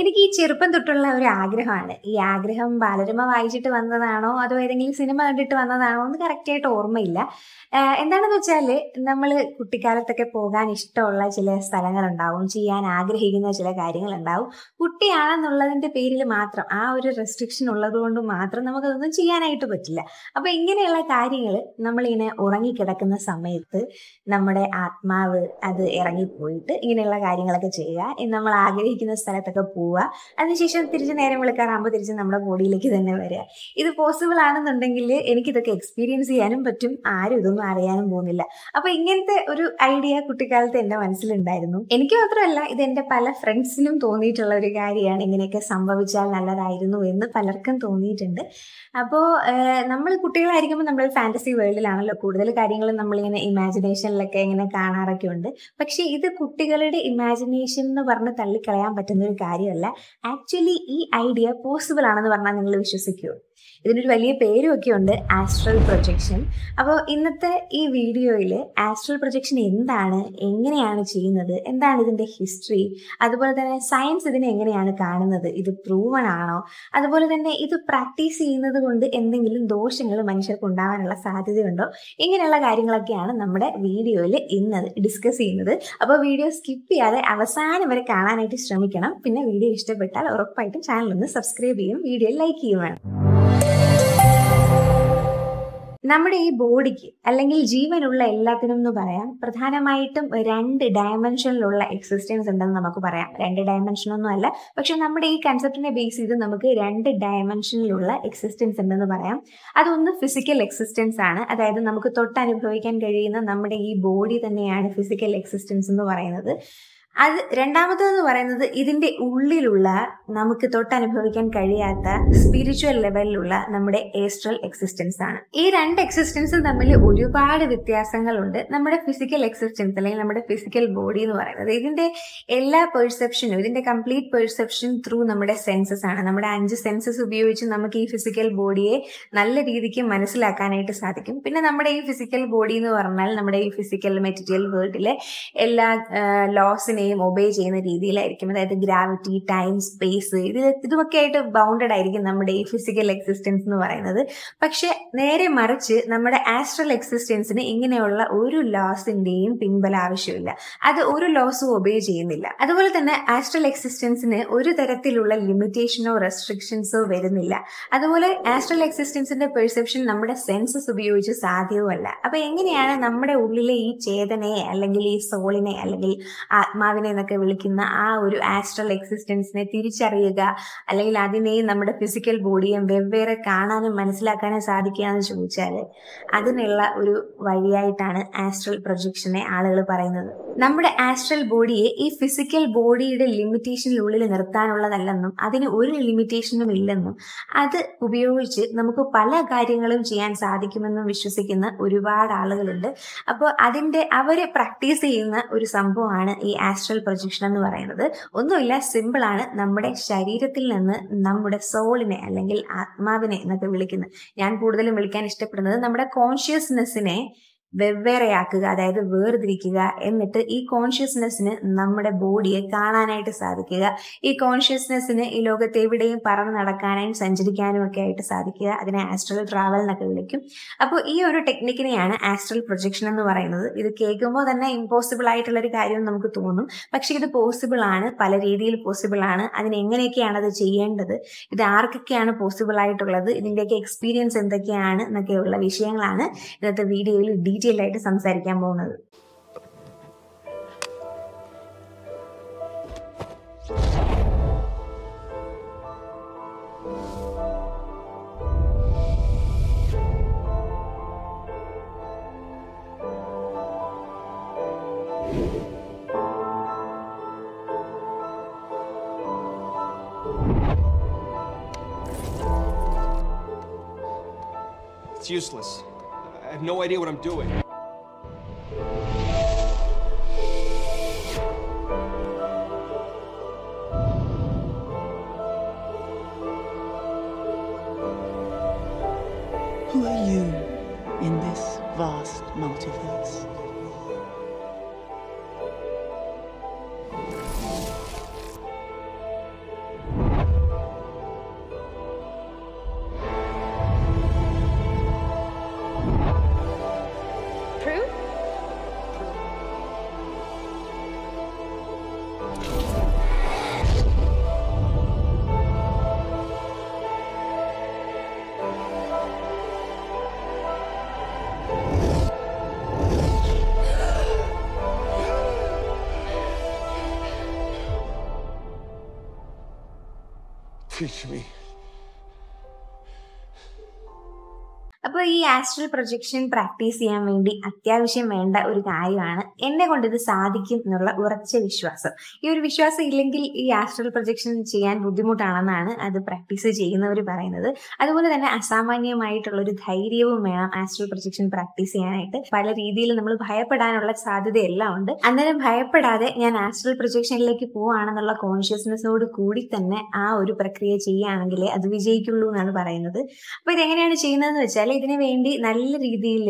എനിക്ക് ഈ ചെറുപ്പം തൊട്ടുള്ള ഒരു ആഗ്രഹമാണ് ഈ ആഗ്രഹം ബാലരമ വായിച്ചിട്ട് വന്നതാണോ അതോ ഏതെങ്കിലും സിനിമ കണ്ടിട്ട് വന്നതാണോ എന്ന് കറക്റ്റായിട്ട് ഓർമ്മയില്ല എന്താണെന്ന് വെച്ചാൽ നമ്മൾ കുട്ടിക്കാലത്തൊക്കെ പോകാൻ ഇഷ്ടമുള്ള ചില സ്ഥലങ്ങളുണ്ടാവും ചെയ്യാൻ ആഗ്രഹിക്കുന്ന ചില കാര്യങ്ങളുണ്ടാവും കുട്ടിയാണെന്നുള്ളതിന്റെ പേരിൽ മാത്രം ആ ഒരു റെസ്ട്രിക്ഷൻ ഉള്ളതുകൊണ്ട് മാത്രം നമുക്കതൊന്നും ചെയ്യാനായിട്ട് പറ്റില്ല അപ്പൊ ഇങ്ങനെയുള്ള കാര്യങ്ങൾ നമ്മളിങ്ങനെ ഉറങ്ങിക്കിടക്കുന്ന സമയത്ത് നമ്മുടെ ആത്മാവ് അത് ഇറങ്ങിപ്പോയിട്ട് ഇങ്ങനെയുള്ള കാര്യങ്ങളൊക്കെ ചെയ്യുക നമ്മൾ ആഗ്രഹിക്കുന്ന സ്ഥലത്തൊക്കെ പോവുക അതിനുശേഷം തിരിച്ച് നേരം വിളിക്കാറാകുമ്പോൾ തിരിച്ച് നമ്മുടെ ബോഡിയിലേക്ക് തന്നെ വരിക ഇത് പോസിബിൾ ആണെന്നുണ്ടെങ്കിൽ എനിക്കിതൊക്കെ എക്സ്പീരിയൻസ് ചെയ്യാനും പറ്റും ആരും ഇതൊന്നും അറിയാനും പോകുന്നില്ല അപ്പൊ ഇങ്ങനത്തെ ഒരു ഐഡിയ കുട്ടിക്കാലത്ത് എന്റെ മനസ്സിലുണ്ടായിരുന്നു എനിക്ക് മാത്രമല്ല ഇത് എൻ്റെ പല ഫ്രണ്ട്സിനും തോന്നിയിട്ടുള്ള ഒരു കാര്യമാണ് ഇങ്ങനെയൊക്കെ സംഭവിച്ചാൽ നല്ലതായിരുന്നു എന്ന് പലർക്കും തോന്നിയിട്ടുണ്ട് അപ്പോൾ നമ്മൾ കുട്ടികളായിരിക്കുമ്പോൾ നമ്മൾ ഫാൻറ്റസി വേൾഡിലാണല്ലോ കൂടുതൽ കാര്യങ്ങൾ നമ്മളിങ്ങനെ ഇമാജിനേഷനിലൊക്കെ ഇങ്ങനെ കാണാറൊക്കെ ഉണ്ട് പക്ഷേ ഇത് കുട്ടികളുടെ ഇമാജിനേഷൻ എന്ന് പറഞ്ഞ് തള്ളിക്കളയാൻ പറ്റുന്ന ഒരു കാര്യം അല്ല ആക്ച്വലി ഈ ഐഡിയ പോസിബിൾ ആണെന്ന് പറഞ്ഞാൽ നിങ്ങൾ വിശ്വസിക്കുമോ ഇതിനൊരു വലിയ പേരുമൊക്കെ ഉണ്ട് ആസ്ട്രൽ പ്രൊജക്ഷൻ അപ്പോൾ ഇന്നത്തെ ഈ വീഡിയോയിൽ ആസ്ട്രൽ പ്രൊജക്ഷൻ എന്താണ് എങ്ങനെയാണ് ചെയ്യുന്നത് എന്താണ് ഇതിൻ്റെ ഹിസ്റ്ററി അതുപോലെ തന്നെ സയൻസ് ഇതിനെ എങ്ങനെയാണ് കാണുന്നത് ഇത് പ്രൂവൺ ആണോ അതുപോലെ തന്നെ ഇത് പ്രാക്ടീസ് ചെയ്യുന്നത് കൊണ്ട് എന്തെങ്കിലും ദോഷങ്ങൾ മനുഷ്യർക്ക് ഉണ്ടാവാനുള്ള സാധ്യതയുണ്ടോ ഇങ്ങനെയുള്ള കാര്യങ്ങളൊക്കെയാണ് നമ്മുടെ വീഡിയോയിൽ ഇന്ന് ഡിസ്കസ് ചെയ്യുന്നത് അപ്പോൾ വീഡിയോ സ്കിപ്പ് ചെയ്യാതെ അവസാനം വരെ കാണാനായിട്ട് ശ്രമിക്കണം പിന്നെ വീഡിയോ ഇഷ്ടപ്പെട്ടാൽ ഉറപ്പായിട്ടും ചാനൽ ഒന്ന് സബ്സ്ക്രൈബ് ചെയ്യും വീഡിയോ ലൈക്ക് ചെയ്യും വേണം നമ്മുടെ ഈ ബോഡിക്ക് അല്ലെങ്കിൽ ജീവനുള്ള എല്ലാത്തിനും എന്ന് പറയാം പ്രധാനമായിട്ടും രണ്ട് ഡയമെൻഷനിലുള്ള എക്സിസ്റ്റൻസ് ഉണ്ടെന്ന് നമുക്ക് പറയാം രണ്ട് ഡയമെൻഷനൊന്നും അല്ല പക്ഷെ നമ്മുടെ ഈ കൺസെപ്റ്റിനെ ബേസ് ചെയ്ത് നമുക്ക് രണ്ട് ഡയമെൻഷനിലുള്ള എക്സിസ്റ്റൻസ് ഉണ്ടെന്ന് പറയാം അതൊന്ന് ഫിസിക്കൽ എക്സിസ്റ്റൻസ് ആണ് അതായത് നമുക്ക് തൊട്ടനുഭവിക്കാൻ കഴിയുന്ന നമ്മുടെ ഈ ബോഡി തന്നെയാണ് ഫിസിക്കൽ എക്സിസ്റ്റൻസ് എന്ന് പറയുന്നത് അത് രണ്ടാമത്തേന്ന് പറയുന്നത് ഇതിൻ്റെ ഉള്ളിലുള്ള നമുക്ക് തൊട്ടനുഭവിക്കാൻ കഴിയാത്ത സ്പിരിച്വൽ ലെവലിലുള്ള നമ്മുടെ ഏസ്ട്രൽ എക്സിസ്റ്റൻസ് ആണ് ഈ രണ്ട് എക്സിസ്റ്റൻസും തമ്മിൽ ഒരുപാട് വ്യത്യാസങ്ങളുണ്ട് നമ്മുടെ ഫിസിക്കൽ എക്സിസ്റ്റൻസ് അല്ലെങ്കിൽ നമ്മുടെ ഫിസിക്കൽ ബോഡി എന്ന് പറയുന്നത് ഇതിൻ്റെ എല്ലാ പെർസെപ്ഷനും ഇതിൻ്റെ കംപ്ലീറ്റ് പെർസെപ്ഷൻ ത്രൂ നമ്മുടെ സെൻസസ് ആണ് നമ്മുടെ അഞ്ച് സെൻസസ് ഉപയോഗിച്ച് നമുക്ക് ഈ ഫിസിക്കൽ ബോഡിയെ നല്ല രീതിക്ക് മനസ്സിലാക്കാനായിട്ട് സാധിക്കും പിന്നെ നമ്മുടെ ഈ ഫിസിക്കൽ ബോഡി എന്ന് പറഞ്ഞാൽ നമ്മുടെ ഈ ഫിസിക്കൽ മെറ്റീരിയൽ വേൾഡിലെ എല്ലാ ലോസിനെയും എല്ലാവരെയും ഒബേ ചെയ്യുന്ന രീതിയിലായിരിക്കും അതായത് ഗ്രാവിറ്റി ടൈം സ്പേസ് ഇതിൽ ഇതുമൊക്കെ ആയിട്ട് ബൗണ്ടഡ് ആയിരിക്കും നമ്മുടെ ഈ ഫിസിക്കൽ എക്സിസ്റ്റൻസ് എന്ന് പറയുന്നത് പക്ഷെ നേരെ മറിച്ച് നമ്മുടെ ആസ്ട്രൽ എക്സിസ്റ്റൻസിന് ഇങ്ങനെയുള്ള ഒരു ലോസിന്റെയും പിൻബല ആവശ്യമില്ല അത് ഒരു ലോസും ഒബേ ചെയ്യുന്നില്ല അതുപോലെ തന്നെ ആസ്ട്രൽ എക്സിസ്റ്റൻസിന് ഒരു തരത്തിലുള്ള ലിമിറ്റേഷനോ റെസ്ട്രിക്ഷൻസോ വരുന്നില്ല അതുപോലെ ആസ്ട്രൽ എക്സിസ്റ്റൻസിന്റെ പെർസെപ്ഷൻ നമ്മുടെ സെൻസസ് ഉപയോഗിച്ച് സാധ്യവുമല്ല അപ്പൊ എങ്ങനെയാണ് നമ്മുടെ ഉള്ളിലെ ഈ ചേതനയെ അല്ലെങ്കിൽ ഈ സോളിനെ അല്ലെങ്കിൽ ആത്മാ ആത്മാവിനെ എന്നൊക്കെ വിളിക്കുന്ന ആ ഒരു ആസ്ട്രൽ എക്സിസ്റ്റൻസിനെ തിരിച്ചറിയുക അല്ലെങ്കിൽ അതിനെയും നമ്മുടെ ഫിസിക്കൽ ബോഡിയും വെവ്വേറെ കാണാനും മനസ്സിലാക്കാനും സാധിക്കുക എന്ന് ചോദിച്ചാൽ അതിനുള്ള ഒരു വഴിയായിട്ടാണ് ആസ്ട്രൽ പ്രൊജക്ഷനെ ആളുകൾ പറയുന്നത് നമ്മുടെ ആസ്ട്രൽ ബോഡിയെ ഈ ഫിസിക്കൽ ബോഡിയുടെ ലിമിറ്റേഷനുള്ളിൽ നിർത്താനുള്ളതല്ലെന്നും അതിന് ഒരു ലിമിറ്റേഷനും ഇല്ലെന്നും അത് ഉപയോഗിച്ച് നമുക്ക് പല കാര്യങ്ങളും ചെയ്യാൻ സാധിക്കുമെന്നും വിശ്വസിക്കുന്ന ഒരുപാട് ആളുകളുണ്ട് അപ്പോൾ അതിൻ്റെ അവർ പ്രാക്ടീസ് ചെയ്യുന്ന ഒരു സംഭവമാണ് ഈ ആസ്ട്രൽ ആസ്ട്രൽ പ്രൊജക്ഷൻ എന്ന് പറയുന്നത് ഒന്നുമില്ല സിമ്പിളാണ് നമ്മുടെ ശരീരത്തിൽ നിന്ന് നമ്മുടെ സോളിനെ അല്ലെങ്കിൽ ആത്മാവിനെ എന്നൊക്കെ വിളിക്കുന്നത് ഞാൻ കൂടുതലും വിളിക്കാൻ ഇഷ്ടപ്പെടുന്നത് നമ്മുടെ കോൺഷ്യസ്നെസ്സിനെ വെവ്വേറെയാക്കുക അതായത് വേർതിരിക്കുക എന്നിട്ട് ഈ കോൺഷ്യസ്നെസ്സിന് നമ്മുടെ ബോഡിയെ കാണാനായിട്ട് സാധിക്കുക ഈ കോൺഷ്യസ്നെസ്സിന് ഈ ലോകത്ത് എവിടെയും പറന്ന് നടക്കാനും സഞ്ചരിക്കാനും ഒക്കെ ആയിട്ട് സാധിക്കുക അതിനെ ആസ്ട്രൽ ട്രാവൽ എന്നൊക്കെ വിളിക്കും അപ്പോൾ ഈ ഒരു ടെക്നിക്കിനെയാണ് ആസ്ട്രൽ പ്രൊജക്ഷൻ എന്ന് പറയുന്നത് ഇത് കേൾക്കുമ്പോൾ തന്നെ ഇമ്പോസിബിൾ ആയിട്ടുള്ള ഒരു കാര്യം നമുക്ക് തോന്നും പക്ഷേ ഇത് പോസിബിൾ ആണ് പല രീതിയിൽ പോസിബിൾ ആണ് അതിനെങ്ങനെയൊക്കെയാണ് അത് ചെയ്യേണ്ടത് ഇത് ആർക്കൊക്കെയാണ് പോസിബിൾ ആയിട്ടുള്ളത് ഇതിൻ്റെയൊക്കെ എക്സ്പീരിയൻസ് എന്തൊക്കെയാണ് എന്നൊക്കെയുള്ള വിഷയങ്ങളാണ് ഇന്നത്തെ വീഡിയോയിൽ ഡീറ്റെയിൽ ഡീറ്റെയിൽ ആയിട്ട് സംസാരിക്കാൻ പോകുന്നത് It's useless. I have no idea what I'm doing. teach me. Astral projection practice ചെയ്യാൻ വേണ്ടി അത്യാവശ്യം വേണ്ട ഒരു കാര്യമാണ് എന്നെ കൊണ്ട് ഇത് സാധിക്കും എന്നുള്ള ഉറച്ച വിശ്വാസം ഈ ഒരു വിശ്വാസം ഇല്ലെങ്കിൽ ഈ ആസ്ട്രൽ പ്രൊജക്ഷൻ ചെയ്യാൻ ബുദ്ധിമുട്ടാണെന്നാണ് അത് പ്രാക്ടീസ് ചെയ്യുന്നവർ പറയുന്നത് അതുപോലെ തന്നെ അസാമാന്യമായിട്ടുള്ള ഒരു ധൈര്യവും വേണം ആസ്ട്രൽ പ്രൊജക്ഷൻ പ്രാക്ടീസ് ചെയ്യാനായിട്ട് പല രീതിയിൽ നമ്മൾ ഭയപ്പെടാനുള്ള സാധ്യതയെല്ലാം ഉണ്ട് അന്നേരം ഭയപ്പെടാതെ ഞാൻ ആസ്ട്രൽ പ്രൊജക്ഷനിലേക്ക് പോവാണെന്നുള്ള കോൺഷ്യസ്നെസ്സോട് കൂടി തന്നെ ആ ഒരു പ്രക്രിയ ചെയ്യുകയാണെങ്കിൽ അത് വിജയിക്കുള്ളൂ എന്നാണ് പറയുന്നത് അപ്പൊ ഇതെങ്ങനെയാണ് ചെയ്യുന്നതെന്ന് വെച്ചാൽ ഇതിന് വേണ്ടി വേണ്ടി നല്ല രീതിയിൽ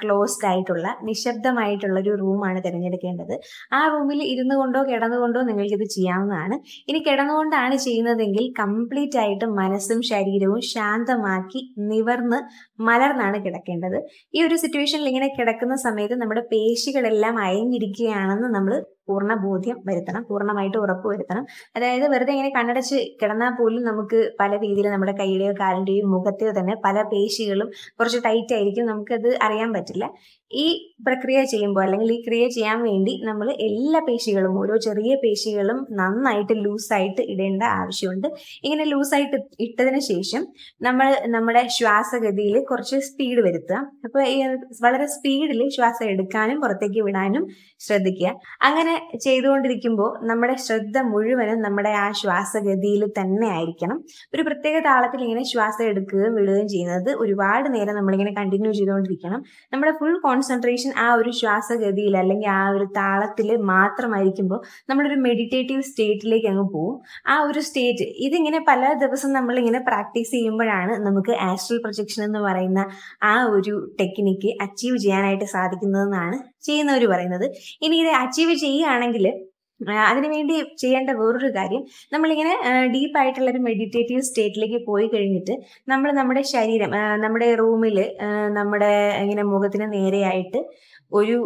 ക്ലോസ്ഡ് ആയിട്ടുള്ള നിശബ്ദമായിട്ടുള്ള ഒരു റൂമാണ് തിരഞ്ഞെടുക്കേണ്ടത് ആ റൂമിൽ ഇരുന്നു കൊണ്ടോ കിടന്നുകൊണ്ടോ നിങ്ങൾക്കിത് ചെയ്യാവുന്നതാണ് ഇനി കിടന്നുകൊണ്ടാണ് ചെയ്യുന്നതെങ്കിൽ കംപ്ലീറ്റ് ആയിട്ട് മനസ്സും ശരീരവും ശാന്തമാക്കി നിവർന്ന് മലർന്നാണ് കിടക്കേണ്ടത് ഈ ഒരു സിറ്റുവേഷനിൽ ഇങ്ങനെ കിടക്കുന്ന സമയത്ത് നമ്മുടെ പേശികളെല്ലാം അയഞ്ഞിരിക്കുകയാണെന്ന് നമ്മൾ പൂർണ്ണ ബോധ്യം വരുത്തണം പൂർണ്ണമായിട്ട് ഉറപ്പ് വരുത്തണം അതായത് വെറുതെ ഇങ്ങനെ കണ്ണടച്ച് കിടന്നാൽ പോലും നമുക്ക് പല രീതിയിൽ നമ്മുടെ കൈയുടെയോ കാലിന്റെയോ മുഖത്തെയോ തന്നെ പല പേശികളും കുറച്ച് ടൈറ്റ് ആയിരിക്കും നമുക്കത് അറിയാൻ പറ്റില്ല ഈ പ്രക്രിയ ചെയ്യുമ്പോൾ അല്ലെങ്കിൽ ഈ ക്രിയ ചെയ്യാൻ വേണ്ടി നമ്മൾ എല്ലാ പേശികളും ഓരോ ചെറിയ പേശികളും നന്നായിട്ട് ലൂസായിട്ട് ഇടേണ്ട ആവശ്യമുണ്ട് ഇങ്ങനെ ലൂസായിട്ട് ഇട്ടതിന് ശേഷം നമ്മൾ നമ്മുടെ ശ്വാസഗതിയിൽ കുറച്ച് സ്പീഡ് വരുത്തുക അപ്പോൾ വളരെ സ്പീഡിൽ ശ്വാസം എടുക്കാനും പുറത്തേക്ക് വിടാനും ശ്രദ്ധിക്കുക അങ്ങനെ ചെയ്തുകൊണ്ടിരിക്കുമ്പോൾ നമ്മുടെ ശ്രദ്ധ മുഴുവനും നമ്മുടെ ആ ശ്വാസഗതിയിൽ തന്നെ ആയിരിക്കണം ഒരു പ്രത്യേക താളത്തിൽ ഇങ്ങനെ ശ്വാസം എടുക്കുകയും വിടുകയും ചെയ്യുന്നത് ഒരുപാട് നേരം നമ്മളിങ്ങനെ കണ്ടിന്യൂ ചെയ്തുകൊണ്ടിരിക്കണം നമ്മുടെ ഫുൾ കോൺസെൻട്രേഷൻ ആ ഒരു ശ്വാസഗതിയിൽ അല്ലെങ്കിൽ ആ ഒരു താളത്തിൽ മാത്രമായിരിക്കുമ്പോൾ നമ്മളൊരു മെഡിറ്റേറ്റീവ് സ്റ്റേറ്റിലേക്ക് അങ്ങ് പോകും ആ ഒരു സ്റ്റേറ്റ് ഇതിങ്ങനെ പല ദിവസം നമ്മളിങ്ങനെ പ്രാക്ടീസ് ചെയ്യുമ്പോഴാണ് നമുക്ക് ആസ്ട്രൽ പ്രൊജക്ഷൻ എന്ന് പറയുന്ന ആ ഒരു ടെക്നിക്ക് അച്ചീവ് ചെയ്യാനായിട്ട് സാധിക്കുന്നതെന്നാണ് ചെയ്യുന്നവർ പറയുന്നത് ഇനി ഇത് അച്ചീവ് ചെയ്യുകയാണെങ്കിൽ അതിനുവേണ്ടി ചെയ്യേണ്ട വേറൊരു കാര്യം നമ്മളിങ്ങനെ ഡീപ്പായിട്ടുള്ള ഒരു മെഡിറ്റേറ്റീവ് സ്റ്റേറ്റിലേക്ക് പോയി കഴിഞ്ഞിട്ട് നമ്മൾ നമ്മുടെ ശരീരം നമ്മുടെ റൂമിൽ നമ്മുടെ ഇങ്ങനെ മുഖത്തിന് നേരെയായിട്ട് ഒരു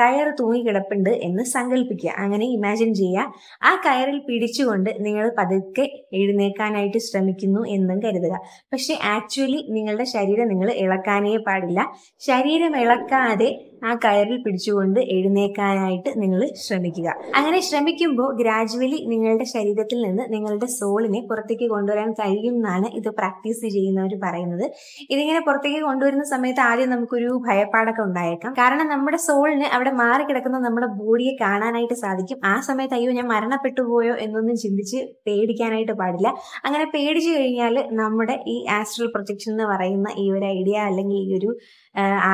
കയർ തൂങ്ങി കിടപ്പുണ്ട് എന്ന് സങ്കല്പിക്കുക അങ്ങനെ ഇമാജിൻ ചെയ്യുക ആ കയറിൽ പിടിച്ചുകൊണ്ട് നിങ്ങൾ പതുക്കെ എഴുന്നേക്കാനായിട്ട് ശ്രമിക്കുന്നു എന്നും കരുതുക പക്ഷെ ആക്ച്വലി നിങ്ങളുടെ ശരീരം നിങ്ങൾ ഇളക്കാനേ പാടില്ല ശരീരം ഇളക്കാതെ ആ കയറിൽ പിടിച്ചുകൊണ്ട് എഴുന്നേക്കാനായിട്ട് നിങ്ങൾ ശ്രമിക്കുക അങ്ങനെ ശ്രമിക്കുമ്പോൾ ഗ്രാജുവലി നിങ്ങളുടെ ശരീരത്തിൽ നിന്ന് നിങ്ങളുടെ സോളിനെ പുറത്തേക്ക് കൊണ്ടുവരാൻ കഴിയും എന്നാണ് ഇത് പ്രാക്ടീസ് ചെയ്യുന്നവർ പറയുന്നത് ഇതിങ്ങനെ പുറത്തേക്ക് കൊണ്ടുവരുന്ന സമയത്ത് ആദ്യം നമുക്കൊരു ഭയപ്പാടൊക്കെ ഉണ്ടായേക്കാം കാരണം നമ്മുടെ സോളിന് അവിടെ മാറി കിടക്കുന്ന നമ്മുടെ ബോഡിയെ കാണാനായിട്ട് സാധിക്കും ആ സമയത്ത് അയ്യോ ഞാൻ മരണപ്പെട്ടു പോയോ എന്നൊന്നും ചിന്തിച്ച് പേടിക്കാനായിട്ട് പാടില്ല അങ്ങനെ പേടിച്ചു കഴിഞ്ഞാൽ നമ്മുടെ ഈ ആസ്ട്രൽ പ്രൊജക്ഷൻ എന്ന് പറയുന്ന ഈ ഒരു ഐഡിയ അല്ലെങ്കിൽ ഈ ഒരു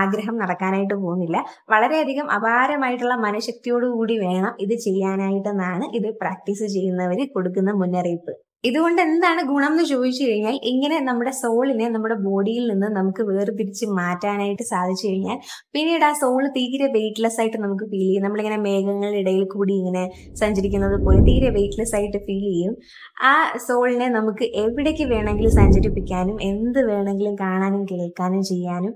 ആഗ്രഹം നടക്കാനായിട്ട് പോകുന്നില്ല വളരെയധികം അപാരമായിട്ടുള്ള മനഃശക്തിയോടുകൂടി വേണം ഇത് ചെയ്യാനായിട്ടെന്നാണ് ഇത് പ്രാക്ടീസ് ചെയ്യുന്നവര് കൊടുക്കുന്ന മുന്നറിയിപ്പ് ഇതുകൊണ്ട് എന്താണ് ഗുണം എന്ന് ചോദിച്ചു കഴിഞ്ഞാൽ ഇങ്ങനെ നമ്മുടെ സോളിനെ നമ്മുടെ ബോഡിയിൽ നിന്ന് നമുക്ക് വേർതിരിച്ച് മാറ്റാനായിട്ട് സാധിച്ചു കഴിഞ്ഞാൽ പിന്നീട് ആ സോൾ തീരെ വെയ്റ്റ്ലെസ് ആയിട്ട് നമുക്ക് ഫീൽ ചെയ്യും നമ്മളിങ്ങനെ മേഘങ്ങളുടെ ഇടയിൽ കൂടി ഇങ്ങനെ സഞ്ചരിക്കുന്നത് പോലെ തീരെ വെയ്റ്റ്ലെസ് ആയിട്ട് ഫീൽ ചെയ്യും ആ സോളിനെ നമുക്ക് എവിടേക്ക് വേണമെങ്കിലും സഞ്ചരിപ്പിക്കാനും എന്ത് വേണമെങ്കിലും കാണാനും കേൾക്കാനും ചെയ്യാനും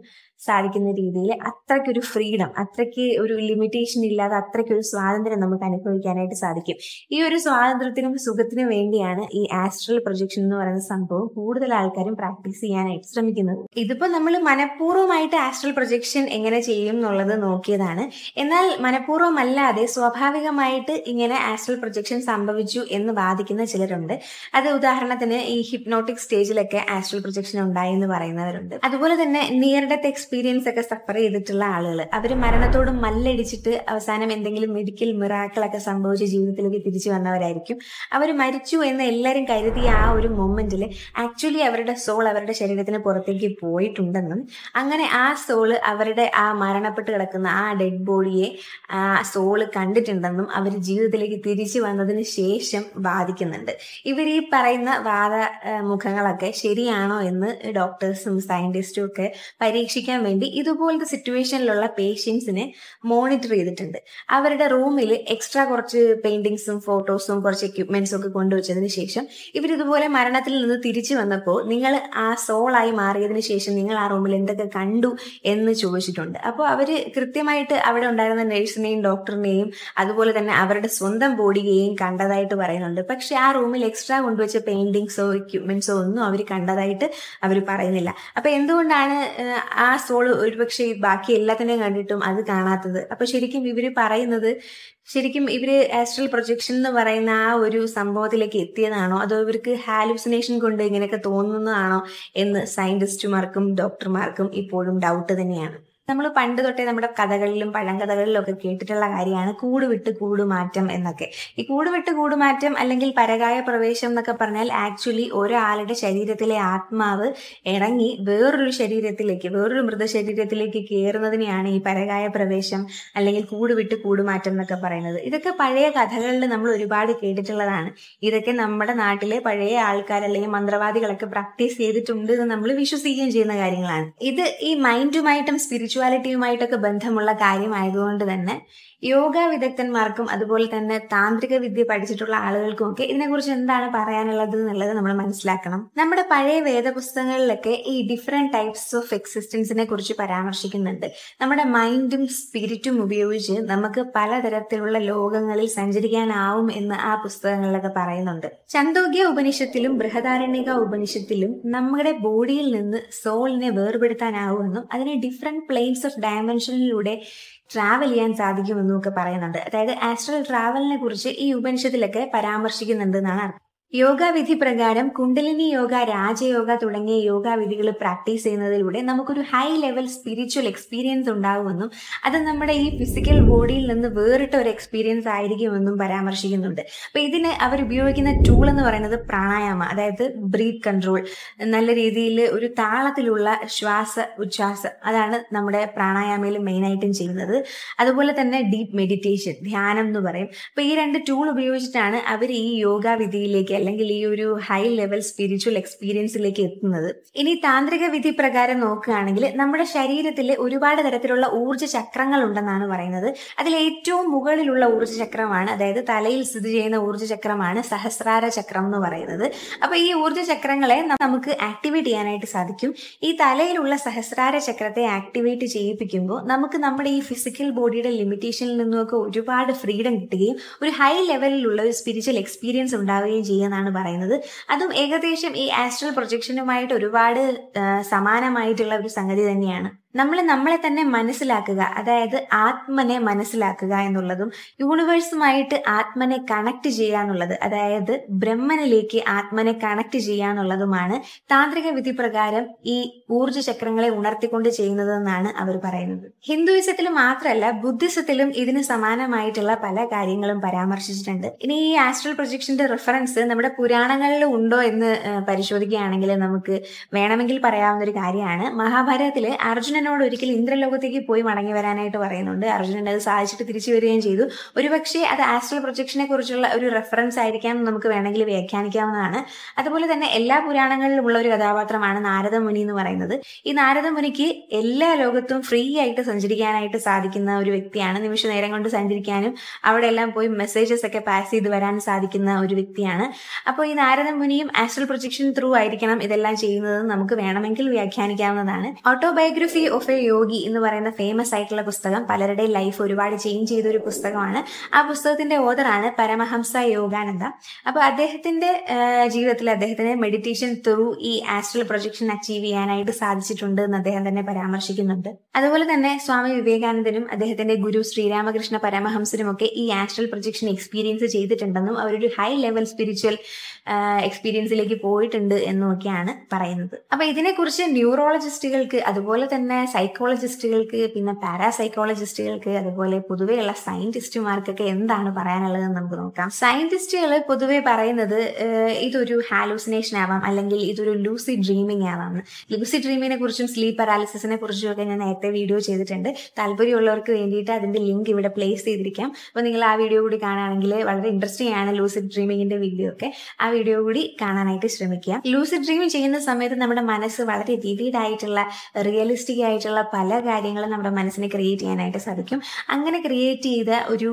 സാധിക്കുന്ന രീതിയിൽ അത്രയ്ക്കൊരു ഫ്രീഡം അത്രയ്ക്ക് ഒരു ലിമിറ്റേഷൻ ഇല്ലാതെ അത്രയ്ക്കൊരു സ്വാതന്ത്ര്യം നമുക്ക് അനുഭവിക്കാനായിട്ട് സാധിക്കും ഈ ഒരു സ്വാതന്ത്ര്യത്തിനും സുഖത്തിനും വേണ്ടിയാണ് ഈ ആസ്ട്രൽ പ്രൊജക്ഷൻ എന്ന് പറയുന്ന സംഭവം കൂടുതൽ ആൾക്കാരും പ്രാക്ടീസ് ചെയ്യാനായിട്ട് ശ്രമിക്കുന്നത് ഇതിപ്പോ നമ്മൾ മനഃപൂർവ്വമായിട്ട് ആസ്ട്രൽ പ്രൊജക്ഷൻ എങ്ങനെ ചെയ്യും എന്നുള്ളത് നോക്കിയതാണ് എന്നാൽ മനഃപൂർവ്വമല്ലാതെ സ്വാഭാവികമായിട്ട് ഇങ്ങനെ ആസ്ട്രൽ പ്രൊജക്ഷൻ സംഭവിച്ചു എന്ന് വാദിക്കുന്ന ചിലരുണ്ട് അത് ഉദാഹരണത്തിന് ഈ ഹിപ്നോട്ടിക് സ്റ്റേജിലൊക്കെ ആസ്ട്രൽ പ്രൊജക്ഷൻ ഉണ്ടായി എന്ന് പറയുന്നവരുണ്ട് അതുപോലെ തന്നെ നിയർ ഡെത്ത് എക്സ്പീരിയൻസ് ഒക്കെ സഫർ ചെയ്തിട്ടുള്ള ആളുകൾ അവർ മരണത്തോട് മല്ലടിച്ചിട്ട് അവസാനം എന്തെങ്കിലും മെഡിക്കൽ മിറാക്കളൊക്കെ സംഭവിച്ച് ജീവിതത്തിലേക്ക് തിരിച്ചു വന്നവരായിരിക്കും അവർ മരിച്ചു എന്ന് എല്ലാവരും കരുതിയ ആ ഒരു മൊമെന്റിൽ ആക്ച്വലി അവരുടെ സോൾ അവരുടെ ശരീരത്തിന് പുറത്തേക്ക് പോയിട്ടുണ്ടെന്നും അങ്ങനെ ആ സോള് അവരുടെ ആ മരണപ്പെട്ട് കിടക്കുന്ന ആ ഡെഡ് ബോഡിയെ ആ സോള് കണ്ടിട്ടുണ്ടെന്നും അവർ ജീവിതത്തിലേക്ക് തിരിച്ചു വന്നതിന് ശേഷം ബാധിക്കുന്നുണ്ട് ഇവർ ഈ പറയുന്ന മുഖങ്ങളൊക്കെ ശരിയാണോ എന്ന് ഡോക്ടേഴ്സും സയന്റിസ്റ്റും ഒക്കെ പരീക്ഷിക്കാൻ ചെയ്യാൻ വേണ്ടി ഇതുപോലത്തെ സിറ്റുവേഷനിലുള്ള പേഷ്യൻസിനെ മോണിറ്റർ ചെയ്തിട്ടുണ്ട് അവരുടെ റൂമിൽ എക്സ്ട്രാ കുറച്ച് പെയിന്റിങ്സും ഫോട്ടോസും കുറച്ച് എക്യുപ്മെന്റ്സും ഒക്കെ കൊണ്ടുവച്ചതിന് ശേഷം ഇവരിതുപോലെ മരണത്തിൽ നിന്ന് തിരിച്ചു വന്നപ്പോൾ നിങ്ങൾ ആ സോളായി മാറിയതിന് ശേഷം നിങ്ങൾ ആ റൂമിൽ എന്തൊക്കെ കണ്ടു എന്ന് ചോദിച്ചിട്ടുണ്ട് അപ്പോൾ അവർ കൃത്യമായിട്ട് അവിടെ ഉണ്ടായിരുന്ന നഴ്സിനെയും ഡോക്ടറിനെയും അതുപോലെ തന്നെ അവരുടെ സ്വന്തം ബോഡിയെയും കണ്ടതായിട്ട് പറയുന്നുണ്ട് പക്ഷെ ആ റൂമിൽ എക്സ്ട്രാ കൊണ്ടുവച്ച പെയിന്റിങ്സോ എക്യുപ്മെന്റ്സോ ഒന്നും അവർ കണ്ടതായിട്ട് അവർ പറയുന്നില്ല അപ്പൊ എന്തുകൊണ്ടാണ് ആ സോൾ ഒരുപക്ഷെ ബാക്കി എല്ലാത്തിനെയും കണ്ടിട്ടും അത് കാണാത്തത് അപ്പൊ ശരിക്കും ഇവര് പറയുന്നത് ശരിക്കും ഇവര് ആസ്ട്രൽ പ്രൊജക്ഷൻ എന്ന് പറയുന്ന ആ ഒരു സംഭവത്തിലേക്ക് എത്തിയതാണോ അതോ ഇവർക്ക് ഹാലുസിനേഷൻ കൊണ്ട് ഇങ്ങനെയൊക്കെ തോന്നുന്നതാണോ എന്ന് സയന്റിസ്റ്റുമാർക്കും ഡോക്ടർമാർക്കും ഇപ്പോഴും ഡൗട്ട് തന്നെയാണ് നമ്മൾ പണ്ട് തൊട്ടേ നമ്മുടെ കഥകളിലും പഴങ്കഥകളിലും ഒക്കെ കേട്ടിട്ടുള്ള കാര്യമാണ് കൂടുവിട്ട് കൂടുമാറ്റം എന്നൊക്കെ ഈ കൂടുവിട്ട് കൂടുമാറ്റം അല്ലെങ്കിൽ പരകായ പ്രവേശം എന്നൊക്കെ പറഞ്ഞാൽ ആക്ച്വലി ഒരാളുടെ ശരീരത്തിലെ ആത്മാവ് ഇറങ്ങി വേറൊരു ശരീരത്തിലേക്ക് വേറൊരു മൃതശരീരത്തിലേക്ക് കയറുന്നതിനെയാണ് ഈ പരകായ പ്രവേശം അല്ലെങ്കിൽ കൂടുവിട്ട് കൂടുമാറ്റം എന്നൊക്കെ പറയുന്നത് ഇതൊക്കെ പഴയ കഥകളിൽ നമ്മൾ ഒരുപാട് കേട്ടിട്ടുള്ളതാണ് ഇതൊക്കെ നമ്മുടെ നാട്ടിലെ പഴയ ആൾക്കാർ അല്ലെങ്കിൽ മന്ത്രവാദികളൊക്കെ പ്രാക്ടീസ് ചെയ്തിട്ടുണ്ട് എന്ന് നമ്മൾ വിശ്വസിക്കുകയും ചെയ്യുന്ന കാര്യങ്ങളാണ് ഇത് ഈ മൈൻഡുമായിട്ടും സ്പിരിച്വൽ സ്പിരിച്വാലിറ്റിയുമായിട്ടൊക്കെ ബന്ധമുള്ള കാര്യമായതുകൊണ്ട് തന്നെ യോഗ വിദഗ്ധന്മാർക്കും അതുപോലെ തന്നെ താന്ത്രിക വിദ്യ പഠിച്ചിട്ടുള്ള ആളുകൾക്കും ഒക്കെ ഇതിനെക്കുറിച്ച് എന്താണ് പറയാനുള്ളത് എന്നുള്ളത് നമ്മൾ മനസ്സിലാക്കണം നമ്മുടെ പഴയ വേദപുസ്തകങ്ങളിലൊക്കെ ഈ ഡിഫറെന്റ് ടൈപ്സ് ഓഫ് എക്സിസ്റ്റൻസിനെ കുറിച്ച് പരാമർശിക്കുന്നുണ്ട് നമ്മുടെ മൈൻഡും സ്പിരിറ്റും ഉപയോഗിച്ച് നമുക്ക് പലതരത്തിലുള്ള ലോകങ്ങളിൽ സഞ്ചരിക്കാനാവും എന്ന് ആ പുസ്തകങ്ങളിലൊക്കെ പറയുന്നുണ്ട് ചന്ദോഗ്യ ഉപനിഷത്തിലും ബൃഹദാരണ്യക ഉപനിഷത്തിലും നമ്മുടെ ബോഡിയിൽ നിന്ന് സോളിനെ വേർപെടുത്താനാവുമെന്നും അതിനെ ഡിഫറെന്റ് പ്ലെയിൻസ് ഓഫ് ഡയമെൻഷനിലൂടെ ട്രാവൽ ചെയ്യാൻ സാധിക്കുമെന്നും ഒക്കെ പറയുന്നുണ്ട് അതായത് ആസ്ട്രൽ ട്രാവലിനെ കുറിച്ച് ഈ ഉപനിഷത്തിലൊക്കെ പരാമർശിക്കുന്നുണ്ട് എന്നാണ് യോഗാവിധി പ്രകാരം കുണ്ടലിനി യോഗ രാജയോഗ തുടങ്ങിയ യോഗാവിധികൾ പ്രാക്ടീസ് ചെയ്യുന്നതിലൂടെ നമുക്കൊരു ഹൈ ലെവൽ സ്പിരിച്വൽ എക്സ്പീരിയൻസ് ഉണ്ടാകുമെന്നും അത് നമ്മുടെ ഈ ഫിസിക്കൽ ബോഡിയിൽ നിന്ന് വേറിട്ട ഒരു എക്സ്പീരിയൻസ് ആയിരിക്കുമെന്നും പരാമർശിക്കുന്നുണ്ട് അപ്പൊ ഇതിന് അവർ ഉപയോഗിക്കുന്ന ടൂൾ എന്ന് പറയുന്നത് പ്രാണായാമ അതായത് ബ്രീത്ത് കൺട്രോൾ നല്ല രീതിയിൽ ഒരു താളത്തിലുള്ള ശ്വാസ ഉച്ഛ്വാസം അതാണ് നമ്മുടെ പ്രാണായാമയിൽ മെയിനായിട്ടും ചെയ്യുന്നത് അതുപോലെ തന്നെ ഡീപ്പ് മെഡിറ്റേഷൻ ധ്യാനം എന്ന് പറയും അപ്പൊ ഈ രണ്ട് ടൂൾ ഉപയോഗിച്ചിട്ടാണ് അവർ ഈ യോഗാവിധിയിലേക്ക് അല്ലെങ്കിൽ ഈ ഒരു ഹൈ ലെവൽ സ്പിരിച്വൽ എക്സ്പീരിയൻസിലേക്ക് എത്തുന്നത് ഇനി താന്ത്രിക വിധി പ്രകാരം നോക്കുകയാണെങ്കിൽ നമ്മുടെ ശരീരത്തിലെ ഒരുപാട് തരത്തിലുള്ള ഊർജ്ജ ചക്രങ്ങൾ ഉണ്ടെന്നാണ് പറയുന്നത് അതിൽ ഏറ്റവും മുകളിലുള്ള ഊർജ്ജ ചക്രമാണ് അതായത് തലയിൽ സ്ഥിതി ചെയ്യുന്ന ഊർജ്ജ ചക്രമാണ് സഹസ്രാര ചക്രം എന്ന് പറയുന്നത് അപ്പോൾ ഈ ഊർജ്ജ ചക്രങ്ങളെ നമുക്ക് ആക്ടിവേറ്റ് ചെയ്യാനായിട്ട് സാധിക്കും ഈ തലയിലുള്ള സഹസ്രാര ചക്രത്തെ ആക്ടിവേറ്റ് ചെയ്യിപ്പിക്കുമ്പോൾ നമുക്ക് നമ്മുടെ ഈ ഫിസിക്കൽ ബോഡിയുടെ ലിമിറ്റേഷനിൽ ഒക്കെ ഒരുപാട് ഫ്രീഡം കിട്ടുകയും ഒരു ഹൈ ലെവലിലുള്ള ഒരു സ്പിരിച്വൽ എക്സ്പീരിയൻസ് ഉണ്ടാവുകയും ചെയ്യും എന്നാണ് പറയുന്നത് അതും ഏകദേശം ഈ ആസ്ട്രൽ പ്രൊജക്ഷനുമായിട്ട് ഒരുപാട് സമാനമായിട്ടുള്ള ഒരു സംഗതി തന്നെയാണ് നമ്മൾ നമ്മളെ തന്നെ മനസ്സിലാക്കുക അതായത് ആത്മനെ മനസ്സിലാക്കുക എന്നുള്ളതും യൂണിവേഴ്സുമായിട്ട് ആത്മനെ കണക്ട് ചെയ്യാന്നുള്ളത് അതായത് ബ്രഹ്മനിലേക്ക് ആത്മനെ കണക്ട് ചെയ്യാന്നുള്ളതുമാണ് താന്ത്രിക വിധി പ്രകാരം ഈ ഊർജ ചക്രങ്ങളെ ഉണർത്തിക്കൊണ്ട് ചെയ്യുന്നതെന്നാണ് അവർ പറയുന്നത് ഹിന്ദുയിസത്തിൽ മാത്രമല്ല ബുദ്ധിസത്തിലും ഇതിന് സമാനമായിട്ടുള്ള പല കാര്യങ്ങളും പരാമർശിച്ചിട്ടുണ്ട് ഇനി ഈ ആസ്ട്രൽ പ്രൊജക്ഷന്റെ റെഫറൻസ് നമ്മുടെ പുരാണങ്ങളിൽ ഉണ്ടോ എന്ന് പരിശോധിക്കുകയാണെങ്കിൽ നമുക്ക് വേണമെങ്കിൽ പറയാവുന്ന ഒരു കാര്യമാണ് മഹാഭാരതത്തിലെ അർജുനൻ അർജുനനോട് ഒരിക്കൽ ഇന്ദ്രലോകത്തേക്ക് പോയി മടങ്ങി വരാനായിട്ട് പറയുന്നുണ്ട് അർജുനൻ അത് സാധിച്ചിട്ട് തിരിച്ചു വരികയും ചെയ്തു ഒരുപക്ഷെ അത് ആസ്ട്രൽ പ്രൊജക്ഷനെ കുറിച്ചുള്ള ഒരു റെഫറൻസ് ആയിരിക്കാം നമുക്ക് വേണമെങ്കിൽ വ്യാഖ്യാനിക്കാവുന്നതാണ് അതുപോലെ തന്നെ എല്ലാ പുരാണങ്ങളിലും ഉള്ള ഒരു കഥാപാത്രമാണ് നാരദ മുനി എന്ന് പറയുന്നത് ഈ നാരദ മുനിക്ക് എല്ലാ ലോകത്തും ഫ്രീ ആയിട്ട് സഞ്ചരിക്കാനായിട്ട് സാധിക്കുന്ന ഒരു വ്യക്തിയാണ് നിമിഷ നേരം കൊണ്ട് സഞ്ചരിക്കാനും അവിടെ എല്ലാം പോയി മെസ്സേജസ് ഒക്കെ പാസ് ചെയ്ത് വരാൻ സാധിക്കുന്ന ഒരു വ്യക്തിയാണ് അപ്പോൾ ഈ നാരദ മുനിയും ആസ്ട്രൽ പ്രൊജക്ഷൻ ത്രൂ ആയിരിക്കണം ഇതെല്ലാം ചെയ്യുന്നത് നമുക്ക് വേണമെങ്കിൽ വ്യാഖ്യാനിക്കാവുന്നതാണ് ഓട്ടോബയോഗ്രഫി ഓഫ് എ യോഗി എന്ന് പറയുന്ന ഫേമസ് ആയിട്ടുള്ള പുസ്തകം പലരുടെയും ലൈഫ് ഒരുപാട് ചേഞ്ച് ചെയ്ത ഒരു പുസ്തകമാണ് ആ പുസ്തകത്തിന്റെ ഓതറാണ് പരമഹംസ യോഗാനന്ദ അപ്പോൾ അദ്ദേഹത്തിന്റെ ജീവിതത്തിൽ അദ്ദേഹത്തിന് മെഡിറ്റേഷൻ ത്രൂ ഈ ആസ്ട്രൽ പ്രൊജക്ഷൻ അച്ചീവ് ചെയ്യാനായിട്ട് സാധിച്ചിട്ടുണ്ട് എന്ന് അദ്ദേഹം തന്നെ പരാമർശിക്കുന്നുണ്ട് അതുപോലെ തന്നെ സ്വാമി വിവേകാനന്ദനും അദ്ദേഹത്തിന്റെ ഗുരു ശ്രീരാമകൃഷ്ണ ഒക്കെ ഈ ആസ്ട്രൽ പ്രൊജക്ഷൻ എക്സ്പീരിയൻസ് ചെയ്തിട്ടുണ്ടെന്നും അവരൊരു ഹൈ ലെവൽ സ്പിരിച്വൽ എക്സ്പീരിയൻസിലേക്ക് പോയിട്ടുണ്ട് ഒക്കെയാണ് പറയുന്നത് അപ്പൊ ഇതിനെക്കുറിച്ച് ന്യൂറോളജിസ്റ്റുകൾക്ക് അതുപോലെ തന്നെ തന്നെ സൈക്കോളജിസ്റ്റുകൾക്ക് പിന്നെ പാരാസൈക്കോളജിസ്റ്റുകൾക്ക് അതുപോലെ പൊതുവെയുള്ള സയന്റിസ്റ്റുമാർക്കൊക്കെ എന്താണ് പറയാനുള്ളതെന്ന് നമുക്ക് നോക്കാം സയന്റിസ്റ്റുകൾ പൊതുവെ പറയുന്നത് ഇതൊരു ഹാലൂസിനേഷൻ ആവാം അല്ലെങ്കിൽ ഇതൊരു ലൂസി ഡ്രീമിംഗ് ആവാം ലൂസി ഡ്രീമിനെ കുറിച്ചും സ്ലീപ്പ് പാരാലിസിസിനെ കുറിച്ചും ഒക്കെ ഞാൻ നേരത്തെ വീഡിയോ ചെയ്തിട്ടുണ്ട് താല്പര്യമുള്ളവർക്ക് വേണ്ടിയിട്ട് അതിന്റെ ലിങ്ക് ഇവിടെ പ്ലേസ് ചെയ്തിരിക്കാം അപ്പോൾ നിങ്ങൾ ആ വീഡിയോ കൂടി കാണുകയാണെങ്കിൽ വളരെ ഇൻട്രസ്റ്റിംഗ് ആണ് ലൂസിഡ് ഡ്രീമിങ്ങിന്റെ വീഡിയോ ഒക്കെ ആ വീഡിയോ കൂടി കാണാനായിട്ട് ശ്രമിക്കുക ലൂസിഡ് ഡ്രീം ചെയ്യുന്ന സമയത്ത് നമ്മുടെ മനസ്സ് വളരെ വിവിഡായിട്ടുള്ള റിയലിസ്റ്റിക് ആയിട്ടുള്ള പല കാര്യങ്ങളും നമ്മുടെ മനസ്സിന് ക്രിയേറ്റ് ചെയ്യാനായിട്ട് സാധിക്കും അങ്ങനെ ക്രിയേറ്റ് ചെയ്ത ഒരു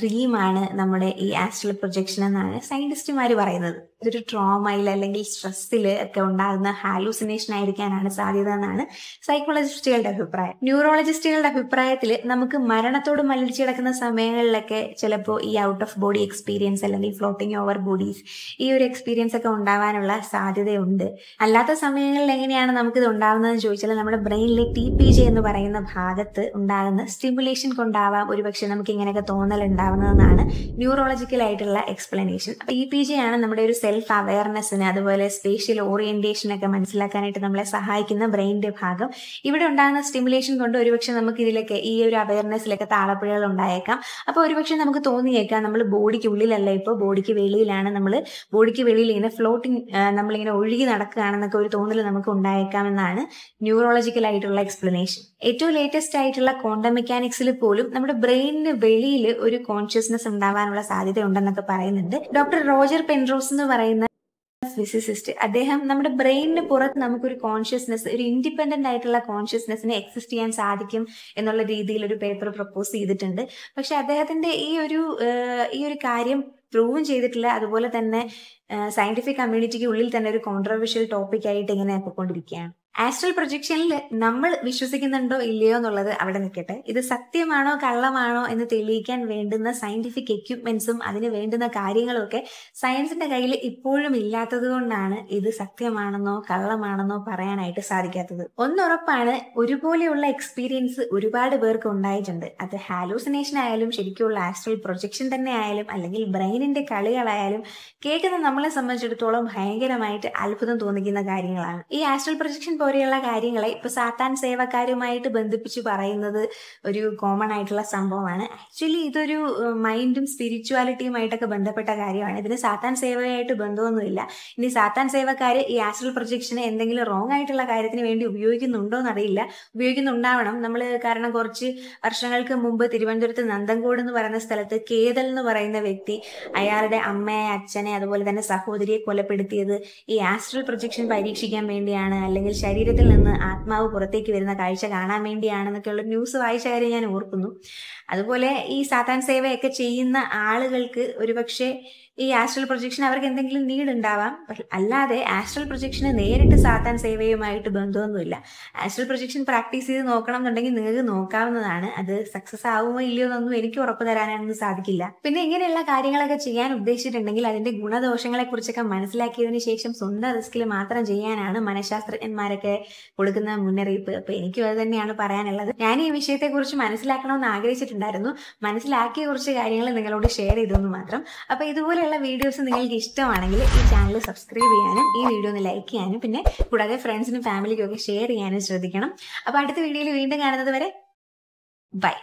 ഡ്രീമാണ് നമ്മുടെ ഈ ആസ്ട്രൽ പ്രൊജക്ഷൻ എന്നാണ് സയന്റിസ്റ്റുമാർ പറയുന്നത് ഇതൊരു ട്രോമയിൽ അല്ലെങ്കിൽ സ്ട്രെസ്സിൽ ഒക്കെ ഉണ്ടാകുന്ന ഹാലൂസിനേഷൻ ആയിരിക്കാനാണ് സാധ്യത എന്നാണ് സൈക്കോളജിസ്റ്റുകളുടെ അഭിപ്രായം ന്യൂറോളജിസ്റ്റുകളുടെ അഭിപ്രായത്തിൽ നമുക്ക് മരണത്തോട് മലിച്ചു കിടക്കുന്ന സമയങ്ങളിലൊക്കെ ചിലപ്പോൾ ഈ ഔട്ട് ഓഫ് ബോഡി എക്സ്പീരിയൻസ് അല്ലെങ്കിൽ ഫ്ലോട്ടിംഗ് ഓവർ ബോഡീസ് ഈ ഒരു എക്സ്പീരിയൻസ് ഒക്കെ ഉണ്ടാവാനുള്ള സാധ്യതയുണ്ട് അല്ലാത്ത സമയങ്ങളിൽ എങ്ങനെയാണ് നമുക്കിത് ഉണ്ടാവുന്നതെന്ന് ചോദിച്ചാൽ നമ്മുടെ ബ്രെയിൻ ബ്രെയിനിലെ ടി പി ജെ എന്ന് പറയുന്ന ഭാഗത്ത് ഉണ്ടാകുന്ന സ്റ്റിമുലേഷൻ കൊണ്ടാവാം ഒരുപക്ഷെ നമുക്ക് ഇങ്ങനെയൊക്കെ തോന്നൽ ഉണ്ടാവുന്നതെന്നാണ് ന്യൂറോളജിക്കൽ ആയിട്ടുള്ള എക്സ്പ്ലനേഷൻ ടി പി ജെ ആണ് നമ്മുടെ ഒരു സെൽഫ് അവയർനെസ്സിന് അതുപോലെ സ്പേഷ്യൽ ഓറിയന്റേഷൻ ഒക്കെ മനസ്സിലാക്കാനായിട്ട് നമ്മളെ സഹായിക്കുന്ന ബ്രെയിനിന്റെ ഭാഗം ഇവിടെ ഉണ്ടാകുന്ന സ്റ്റിമുലേഷൻ കൊണ്ട് ഒരുപക്ഷെ നമുക്ക് ഇതിലൊക്കെ ഈ ഒരു അവയർനെസ്സിലൊക്കെ താളപ്പുഴകൾ ഉണ്ടായേക്കാം അപ്പോൾ ഒരുപക്ഷെ നമുക്ക് തോന്നിയേക്കാം നമ്മൾ ബോഡിക്ക് ഉള്ളിലല്ല ഇപ്പോൾ ബോഡിക്ക് വെളിയിലാണ് നമ്മൾ ബോഡിക്ക് വെളിയിൽ ഇങ്ങനെ ഫ്ലോട്ടിങ് നമ്മളിങ്ങനെ ഒഴുകി നടക്കുകയാണെന്നൊക്കെ ഒരു തോന്നൽ നമുക്ക് ഉണ്ടായേക്കാം എന്നാണ് ആയിട്ട് ആയിട്ടുള്ള എക്സ്പ്ലനേഷൻ ഏറ്റവും ലേറ്റസ്റ്റ് ആയിട്ടുള്ള ക്വാണ്ടം മെക്കാനിക്സിൽ പോലും നമ്മുടെ ബ്രെയിനിന് വെളിയിൽ ഒരു കോൺഷ്യസ്നെസ് ഉണ്ടാവാനുള്ള സാധ്യത ഉണ്ടെന്നൊക്കെ പറയുന്നുണ്ട് ഡോക്ടർ റോജർ പെൻറോസ് എന്ന് പറയുന്ന ഫിസിസിസ്റ്റ് അദ്ദേഹം നമ്മുടെ ബ്രെയിനിന് പുറത്ത് നമുക്കൊരു കോൺഷ്യസ്നെസ് ഒരു ഇൻഡിപെൻഡന്റ് ആയിട്ടുള്ള കോൺഷ്യസ്നെസ്സിനെ എക്സിസ്റ്റ് ചെയ്യാൻ സാധിക്കും എന്നുള്ള രീതിയിൽ ഒരു പേപ്പർ പ്രപ്പോസ് ചെയ്തിട്ടുണ്ട് പക്ഷെ അദ്ദേഹത്തിന്റെ ഈ ഒരു ഈ ഒരു കാര്യം പ്രൂവും ചെയ്തിട്ടില്ല അതുപോലെ തന്നെ സയന്റിഫിക് കമ്മ്യൂണിറ്റിക്ക് ഉള്ളിൽ തന്നെ ഒരു കോൺട്രവേഴ്ഷ്യൽ ടോപ്പിക് ആയിട്ട് ഇങ്ങനെ പോയിക്കൊണ്ടിരിക്കുകയാണ് ആസ്ട്രൽ പ്രൊജക്ഷനിൽ നമ്മൾ വിശ്വസിക്കുന്നുണ്ടോ ഇല്ലയോ എന്നുള്ളത് അവിടെ നിൽക്കട്ടെ ഇത് സത്യമാണോ കള്ളമാണോ എന്ന് തെളിയിക്കാൻ വേണ്ടുന്ന സയന്റിഫിക് എക്യുപ്മെന്റ്സും അതിന് വേണ്ടുന്ന കാര്യങ്ങളൊക്കെ സയൻസിന്റെ കയ്യിൽ ഇപ്പോഴും ഇല്ലാത്തത് കൊണ്ടാണ് ഇത് സത്യമാണെന്നോ കള്ളമാണെന്നോ പറയാനായിട്ട് സാധിക്കാത്തത് ഒന്നുറപ്പാണ് ഒരുപോലെയുള്ള എക്സ്പീരിയൻസ് ഒരുപാട് പേർക്ക് ഉണ്ടായിട്ടുണ്ട് അത് ഹാലൂസിനേഷൻ ആയാലും ശരിക്കുള്ള ആസ്ട്രൽ പ്രൊജക്ഷൻ തന്നെ ആയാലും അല്ലെങ്കിൽ ബ്രെയിനിന്റെ കളികളായാലും കേൾക്കുന്ന നമ്മളെ സംബന്ധിച്ചിടത്തോളം ഭയങ്കരമായിട്ട് അത്ഭുതം തോന്നിക്കുന്ന കാര്യങ്ങളാണ് ഈ ആസ്ട്രൽ പ്രൊജക്ഷൻ പോലെയുള്ള കാര്യങ്ങളെ ഇപ്പൊ സാത്താൻ സേവക്കാരുമായിട്ട് ബന്ധിപ്പിച്ച് പറയുന്നത് ഒരു കോമൺ ആയിട്ടുള്ള സംഭവമാണ് ആക്ച്വലി ഇതൊരു മൈൻഡും സ്പിരിച്വാലിറ്റിയുമായിട്ടൊക്കെ ബന്ധപ്പെട്ട കാര്യമാണ് ഇതിന് സാത്താൻ സേവയായിട്ട് ബന്ധമൊന്നുമില്ല ഇനി സാത്താൻ സേവക്കാർ ഈ ആസ്ട്രൽ പ്രൊജക്ഷനെ എന്തെങ്കിലും റോങ് ആയിട്ടുള്ള കാര്യത്തിന് വേണ്ടി ഉപയോഗിക്കുന്നുണ്ടോ എന്നറിയില്ല ഉപയോഗിക്കുന്നുണ്ടാവണം നമ്മൾ കാരണം കുറച്ച് വർഷങ്ങൾക്ക് മുമ്പ് തിരുവനന്തപുരത്ത് നന്ദൻകോട് എന്ന് പറയുന്ന സ്ഥലത്ത് കേതൽ എന്ന് പറയുന്ന വ്യക്തി അയാളുടെ അമ്മയെ അച്ഛനെ അതുപോലെ തന്നെ സഹോദരിയെ കൊലപ്പെടുത്തിയത് ഈ ആസ്ട്രൽ പ്രൊജക്ഷൻ പരീക്ഷിക്കാൻ വേണ്ടിയാണ് അല്ലെങ്കിൽ ശരീരത്തിൽ നിന്ന് ആത്മാവ് പുറത്തേക്ക് വരുന്ന കാഴ്ച കാണാൻ വേണ്ടിയാണെന്നൊക്കെ ഉള്ള ന്യൂസ് വായിച്ച കാര്യം ഞാൻ ഓർക്കുന്നു അതുപോലെ ഈ സാത്താൻ സേവയൊക്കെ ചെയ്യുന്ന ആളുകൾക്ക് ഒരുപക്ഷെ ഈ ആസ്ട്രൽ പ്രൊജക്ഷൻ അവർക്ക് എന്തെങ്കിലും നീഡ് ഉണ്ടാവാം അല്ലാതെ ആസ്ട്രൽ പ്രൊജക്ഷന് നേരിട്ട് സാത്താൻ സേവയുമായിട്ട് ബന്ധമൊന്നുമില്ല ആസ്ട്രൽ പ്രൊജക്ഷൻ പ്രാക്ടീസ് ചെയ്ത് നോക്കണം എന്നുണ്ടെങ്കിൽ നിങ്ങൾക്ക് നോക്കാവുന്നതാണ് അത് സക്സസ് ആവുമോ ഇല്ലയോ എന്നൊന്നും എനിക്ക് ഉറപ്പ് തരാനൊന്നും സാധിക്കില്ല പിന്നെ ഇങ്ങനെയുള്ള കാര്യങ്ങളൊക്കെ ചെയ്യാൻ ഉദ്ദേശിച്ചിട്ടുണ്ടെങ്കിൽ അതിന്റെ ഗുണദോഷങ്ങളെ കുറിച്ചൊക്കെ മനസ്സിലാക്കിയതിനു ശേഷം സ്വന്തം റിസ്കിൽ മാത്രം ചെയ്യാനാണ് മനഃശാസ്ത്രജ്ഞന്മാരൊക്കെ കൊടുക്കുന്ന മുന്നറിയിപ്പ് അപ്പൊ എനിക്കും അത് തന്നെയാണ് പറയാനുള്ളത് ഞാൻ ഈ വിഷയത്തെ കുറിച്ച് മനസ്സിലാക്കണമെന്ന് ആഗ്രഹിച്ചിട്ടുണ്ടായിരുന്നു മനസ്സിലാക്കിയ കുറച്ച് കാര്യങ്ങൾ നിങ്ങളോട് ഷെയർ ചെയ്തു മാത്രം അപ്പൊ ഇതുപോലെ ഇങ്ങനെയുള്ള വീഡിയോസ് നിങ്ങൾക്ക് ഇഷ്ടമാണെങ്കിൽ ഈ ചാനൽ സബ്സ്ക്രൈബ് ചെയ്യാനും ഈ വീഡിയോ ഒന്ന് ലൈക്ക് ചെയ്യാനും പിന്നെ കൂടാതെ ഫ്രണ്ട്സിനും ഫാമിലിക്കും ഒക്കെ ഷെയർ ചെയ്യാനും ശ്രദ്ധിക്കണം അപ്പൊ അടുത്ത വീഡിയോയിൽ വീണ്ടും കാണുന്നത് വരെ ബൈ